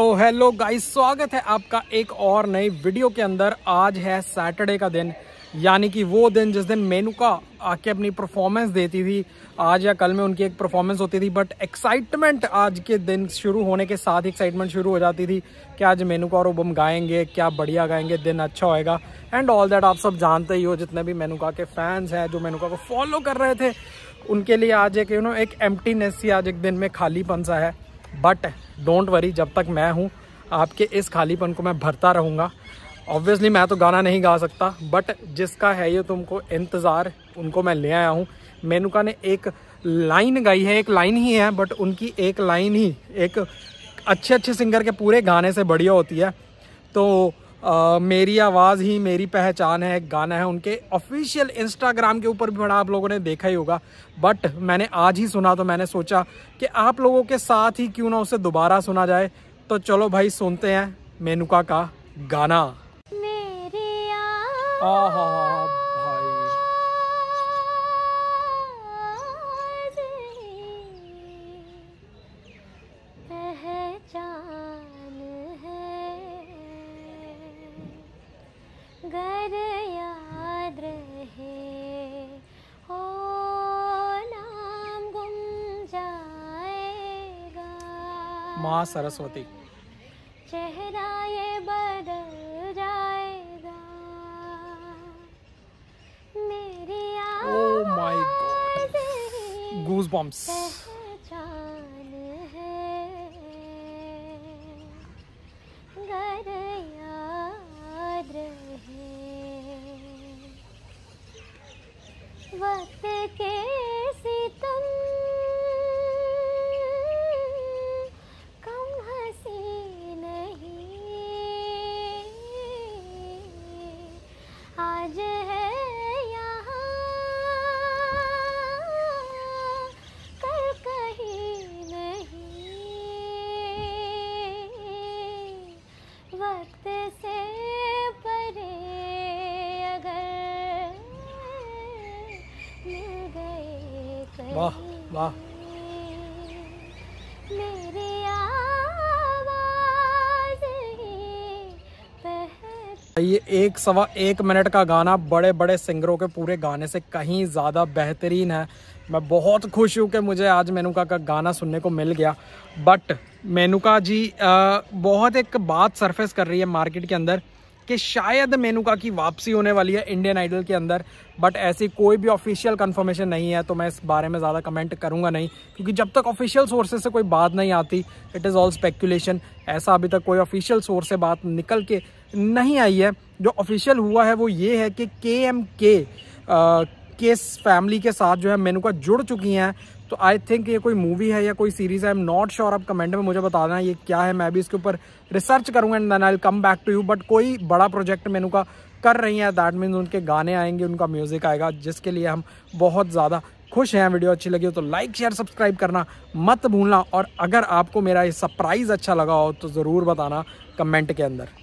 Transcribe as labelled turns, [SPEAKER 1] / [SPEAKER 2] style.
[SPEAKER 1] तो hello guys स्वागत है आपका एक और नई वीडियो के अंदर आज है सैटरडे का दिन यानी कि वो दिन जिस दिन मेनुका आके अपनी परफॉर्मेंस देती थी आज या कल में उनकी एक परफॉर्मेंस होती थी बट एक्साइटमेंट आज के दिन शुरू होने के साथ ही एक्साइटमेंट शुरू हो जाती थी कि आज मेनुका और ओबम गाएंगे क्या बढ़िया गाएंगे दिन अच्छा होएगा एंड ऑल दैट आप सब जानते ही हो जितने भी मेनुका के फैंस हैं जो मेनुका को फॉलो कर रहे थे उनके लिए आज एक यू नो एक एम्प्टीनेस ही आज एक दिन में खाली सा है बट डोंट वरी जब तक मैं हूँ आपके इस खालीपन को मैं भरता रहूँगा ऑब्वियसली मैं तो गाना नहीं गा सकता बट जिसका है ये तुमको इंतज़ार उनको मैं ले आया हूँ मेनुका ने एक लाइन गाई है एक लाइन ही है बट उनकी एक लाइन ही एक अच्छे अच्छे सिंगर के पूरे गाने से बढ़िया होती है तो आ, मेरी आवाज़ ही मेरी पहचान है गाना है उनके ऑफिशियल इंस्टाग्राम के ऊपर भी बड़ा आप लोगों ने देखा ही होगा बट मैंने आज ही सुना तो मैंने सोचा कि आप लोगों के साथ ही क्यों ना उसे दोबारा सुना जाए तो चलो भाई सुनते हैं मेनुका का गाना मेरे
[SPEAKER 2] याद रहे हो नाम गुम जाएगा
[SPEAKER 1] माँ सरस्वती
[SPEAKER 2] चेहरा ये बदल जाएगा
[SPEAKER 1] मेरी ओ oh my God. पहचान
[SPEAKER 2] है वक्त के वाह वाह
[SPEAKER 1] ये एक सवा एक मिनट का गाना बड़े बड़े सिंगरों के पूरे गाने से कहीं ज़्यादा बेहतरीन है मैं बहुत खुश हूँ कि मुझे आज मेनुका का गाना सुनने को मिल गया बट मेनुका जी आ, बहुत एक बात सरफेस कर रही है मार्केट के अंदर कि शायद मेनुका की वापसी होने वाली है इंडियन आइडल के अंदर बट ऐसी कोई भी ऑफिशियल कंफर्मेशन नहीं है तो मैं इस बारे में ज़्यादा कमेंट करूँगा नहीं क्योंकि जब तक ऑफिशियल सोर्सेज से कोई बात नहीं आती इट इज़ ऑल स्पेक्यूलेशन ऐसा अभी तक कोई ऑफिशियल सोर्स से बात निकल के नहीं आई है जो ऑफिशियल हुआ है वो ये है कि के एम के फैमिली के साथ जो है मेनुका जुड़ चुकी हैं तो आई थिंक ये कोई मूवी है या कोई सीरीज़ है आई एम नॉट श्योर आप कमेंट में मुझे बता देना ये क्या है मैं भी इसके ऊपर रिसर्च करूँगा and then I come back to you but कोई बड़ा प्रोजेक्ट मैनू का कर रही है दैट मीन्स उनके गाने आएंगे उनका म्यूज़िक आएगा जिसके लिए हम बहुत ज़्यादा खुश हैं वीडियो अच्छी लगी हो तो लाइक शेयर सब्सक्राइब करना मत भूलना और अगर आपको मेरा ये सरप्राइज़ अच्छा लगा हो तो ज़रूर बताना कमेंट के अंदर